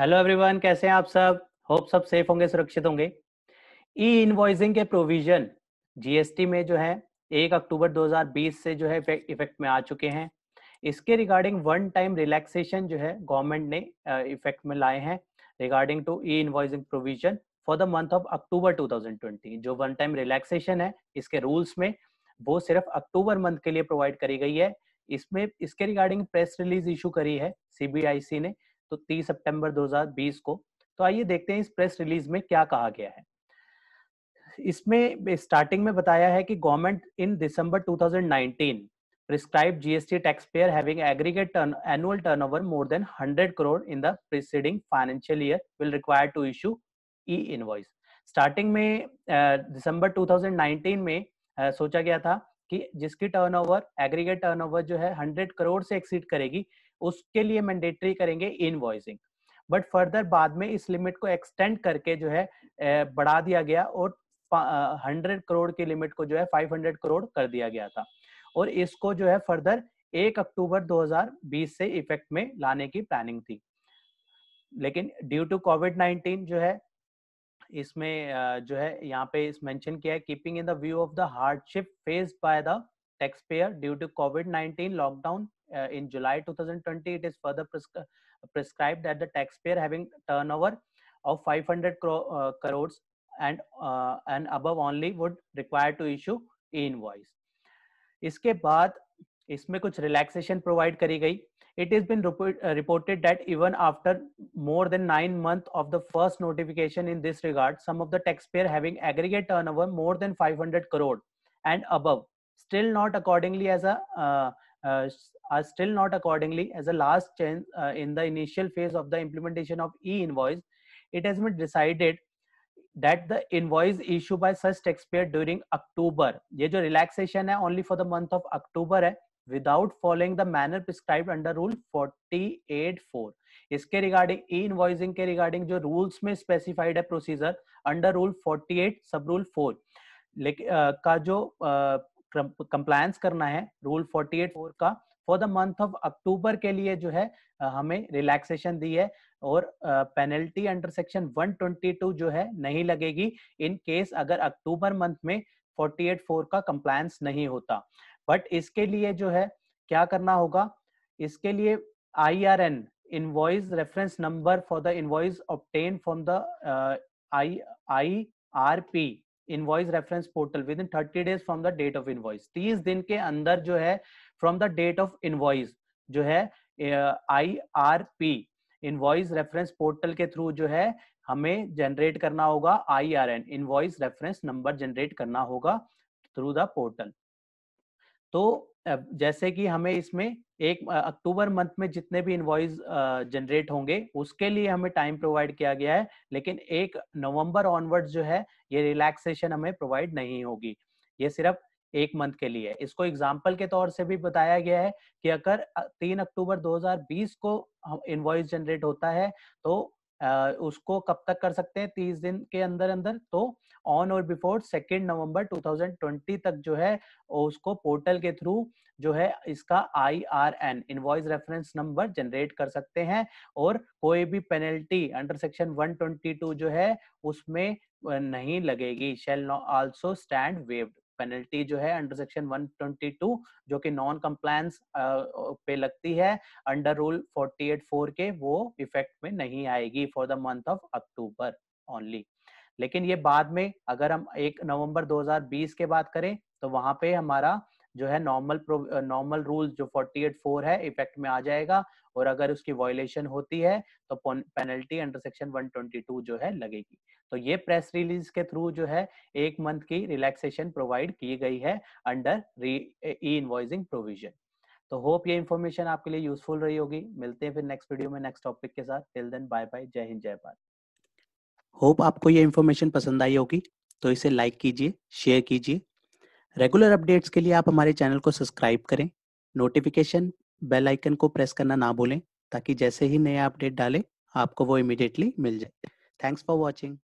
Hello everyone कैसे हैं आप सब होप सब सेफ होंगे सुरक्षित होंगे ई इनवॉइसिंग के प्रोविजन जीएसटी में जो है एक अक्टूबर 2020 से जो है इफेक्ट में आ चुके हैं इसके रिगार्डिंग वन टाइम रिलैक्सेशन जो है गवर्नमेंट ने इफेक्ट में लाए हैं regarding to E invoicing provision for the month of October 2020 जो वन टाइम रिलैक्सेशन है इसके रूल्स में वो सिर्फ अक्टूबर मंथ के लिए प्रोवाइड करी गई है इसमें इसके रिगार्डिंग प्रेस रिलीज इशू करी है सीबीआईसी ने तो 30 सितंबर 2020 को तो आइए देखते हैं इस प्रेस रिलीज में क्या कहा गया है इसमें स्टार्टिंग में बताया है कि government in December 2019 prescribe GST tax payer having aggregate turn annual turnover more than 100 crore in the preceding financial year will require to issue E invoice starting में दिसंबर uh, में सोचा गया था कि जिसकी टर्नओवर एग्रीगेट टर्नओवर जो है 100 करोड़ से एक्सीड करेगी उसके लिए मैंडेटरी करेंगे इनवॉइसिंग बट फर्दर बाद में इस लिमिट को एक्सटेंड करके जो है बढ़ा दिया गया और हंड्रेड करोड़ की लिमिट को जो है फाइव हंड्रेड करोड़ कर दिया गया था और इसको जो है फर्दर एक अक्टूबर 2020 से इफेक्ट में लाने की प्लानिंग थी लेकिन ड्यू टू कोविड 19 जो है इसमें जो है यहाँ पे इस मेंशन किया है keeping in the view of the hardship faced by the tax payer due to covid 19 lockdown Uh, in July 2020, it is further uh, prescribed that the taxpayer having turnover of 500 uh, crores and and above only would require to issue e invoice. इसके बाद isme kuch relaxation provide करी गई. It has been reported that even after more than nine months of the first notification in this regard, some of the taxpayer having aggregate turnover more than 500 crore and above still not accordingly as a uh, are still not accordingly as a last change uh, in the initial phase of the implementation of e-invoice, it has been decided that the invoice issued by such taxpayer during October, ये जो relaxation है only for the month of October है without following the manner prescribed under rule 48.4 इसके regarding e-invoicing के regarding जो rules में specified है procedure under rule 48 sub rule 4 लेकिन का जो कंप्लायंस करना है रूल 484 का for the month of October के लिए जो है हमें रिलैक्सेशन दी है और पेनल्टी अंडर सेक्शन 122 जो है नहीं लगेगी इन केस अगर अक्टूबर मंथ में 484 का कंप्लायंस नहीं होता बट इसके लिए जो है क्या करना होगा इसके लिए I R N invoice reference number for the invoice obtain from the I I R P invoice reference portal within thirty days from the date of invoice तीस दिन के अंदर जो है from the date of invoice जो है I R P invoice reference portal के through जो है हमें जनरेट करना होगा I R N invoice reference number generate करना होगा थ्रू द पोर्टल तो जैसे कि हमें इसमें एक अक्टूबर मंथ में जितने भी इन्वॉइस जनरेट होंगे उसके लिए हमें टाइम प्रोवाइड किया गया है लेकिन एक नवंबर ऑनवर्ड जो है ये रिलैक्सेशन हमें प्रोवाइड नहीं होगी ये सिर्फ एक मंथ के लिए इसको एग्जाम्पल के तौर से भी बताया गया है कि अगर तीन अक्टूबर 2020 को इन्वॉइस जनरेट होता है तो Uh, उसको कब तक कर सकते हैं तीस दिन के अंदर अंदर तो ऑन और बिफोर सेकेंड नवंबर 2020 तक जो है उसको पोर्टल के थ्रू जो है इसका I R N invoice reference number generate कर सकते हैं और कोई भी पेनल्टी अंडर सेक्शन 122 जो है उसमें नहीं लगेगी shall also stand waived penalty जो है अंडर सेक्शन 122 जो कि नॉन कंप्लायंस पे लगती है अंडर रूल 484 के वो इफेक्ट में नहीं आएगी for the month of October only लेकिन ये बाद में अगर हम एक नवंबर 2020 के बात करें तो वहां पे हमारा जो है नॉर्मल नॉर्मल रूल जो 484 है इफेक्ट में आ जाएगा और अगर उसकी वॉयलेशन होती है तो पेनल्टी अंडर सेक्शन 122 जो है लगेगी तो ये प्रेस रिलीज के थ्रू जो है एक मंथ की रिलैक्सेशन प्रोवाइड की गई है अंडर ई इनवॉइसिंग प्रोविजन तो होप ये इन्फॉर्मेशन आपके लिए यूजफुल रही होगी मिलते हैं फिर नेक्स्ट वीडियो में नेक्स्ट टॉपिक के साथ टिल देन बाय बाय जय हिंद जय भारत होप आपको ये इन्फॉर्मेशन पसंद आई होगी तो इसे लाइक कीजिए शेयर कीजिए रेगुलर अपडेट्स के लिए आप हमारे चैनल को सब्सक्राइब करें नोटिफिकेशन बेल आइकन को प्रेस करना ना भूलें ताकि जैसे ही नया अपडेट डालें आपको वो इमिडिएटली मिल जाए थैंक्स फॉर वॉचिंग